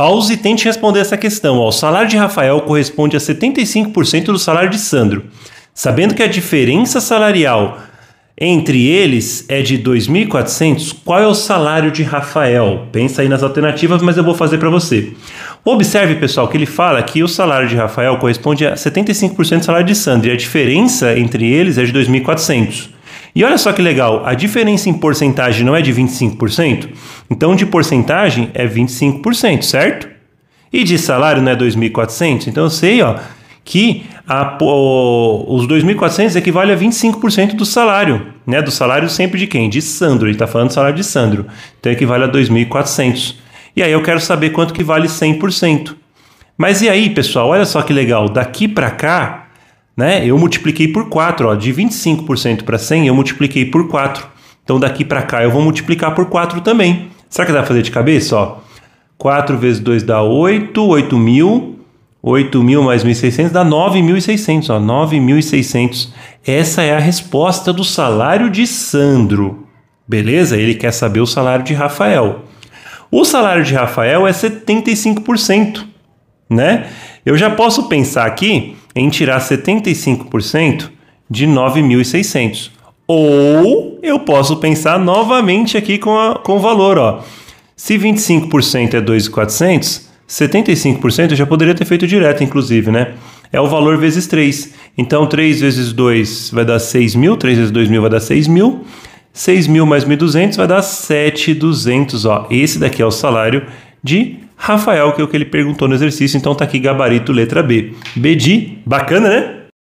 Pause e tente responder essa questão. O salário de Rafael corresponde a 75% do salário de Sandro. Sabendo que a diferença salarial entre eles é de 2.400, qual é o salário de Rafael? Pensa aí nas alternativas, mas eu vou fazer para você. Observe, pessoal, que ele fala que o salário de Rafael corresponde a 75% do salário de Sandro e a diferença entre eles é de 2.400. E olha só que legal, a diferença em porcentagem não é de 25%? Então de porcentagem é 25%, certo? E de salário não é 2.400? Então eu sei, ó, que a, o, os 2.400 equivale a 25% do salário, né? Do salário sempre de quem? De Sandro, ele está falando do salário de Sandro. Então equivale a 2.400. E aí eu quero saber quanto que vale 100%. Mas e aí, pessoal, olha só que legal, daqui para cá né? Eu multipliquei por 4, ó, de 25% para 100 eu multipliquei por 4. Então daqui para cá eu vou multiplicar por 4 também. Será que dá para fazer de cabeça, ó? 4 vezes 2 dá 8, 8 mil. 8 mil mais 1.600 dá 9.600, ó, 9.600. Essa é a resposta do salário de Sandro. Beleza? Ele quer saber o salário de Rafael. O salário de Rafael é 75%, né? Eu já posso pensar aqui em tirar 75% de 9.600. Ou eu posso pensar novamente aqui com, a, com o valor, ó. Se 25% é 2.400, 75% eu já poderia ter feito direto, inclusive, né? É o valor vezes 3. Então, 3 vezes 2 vai dar 6.000, 3 vezes 2.000 vai dar 6.000. 6.000 mais 1.200 vai dar 7.200, ó. Esse daqui é o salário de Rafael, que é o que ele perguntou no exercício, então tá aqui gabarito letra B. B de bacana, né?